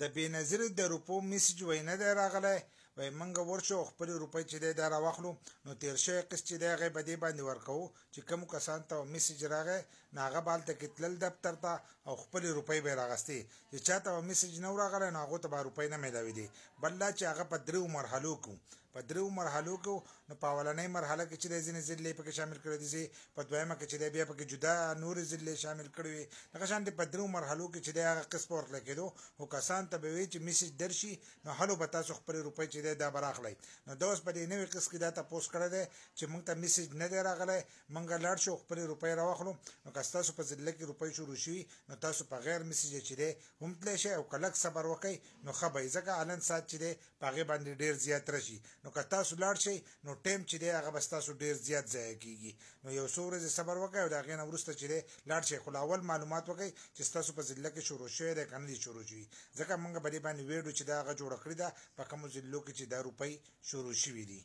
د بېنظیر د روپو میسج وای نه دی راغلی وای منګه ورشو خپل روپۍ چې دی دا راواخلو نو تیر شوی قسط چې دی هغه به دې باندې ورکوو چې کوم کسان ته میسج راغی نو هغه به هلته کې تلل دفتر ته او خپلې روپۍ به یې راغستې چې چا ته به میسج نه و راغلی نو هغو ته به روپۍ نه میلاوېدې بل دا چې هغه په درېو مرحلو کوو په درو مرحلو کې نو په اولنۍ مرحله کې چې د ځینې ضلعې پکې شامل کړی دي په دویمه کې چې دی بیا پکې جدا نور ضلعې شامل کړی وي دغه شانتې په درو مرحلو کې چې دی هغه قسم ورتلی کېدو خو کسان ته به وي چې میسج درشي نو هلو به تاسو خپل روپۍ چې دی دا به راخلی نو دا اوس په دې نوي قسم کې دا تپوس کړی دی چې موږ ته میسج نه دی راغلی موږ لاړ شو خپل روپۍ راواخلو نو که ستاسو په ضلع کې روپۍ شروع شوي نو تاسو په غیر میسج چې دی هم تلی شئ او کلک صبر وکئ نو ښه به ځکه الن سات چې دی په هغې باندې ډېر زیات راشي نو که تاسو لاړ شئ نو ټیم چې دی هغه بس تاسو ډیر زیات ضایع کیږي نو یو څو ورځې صبر وکړئ او دا غین ورسته چې دی لاړ شئ خو اول معلومات وکړئ چې تاسو په ځله کې شروع شوی دی کنه دی شروع شوی ځکه موږ به دې باندې ویډیو چې دا هغه جوړ کړی دا په کوم ځلو کې چې دا روپۍ شروع شوی دی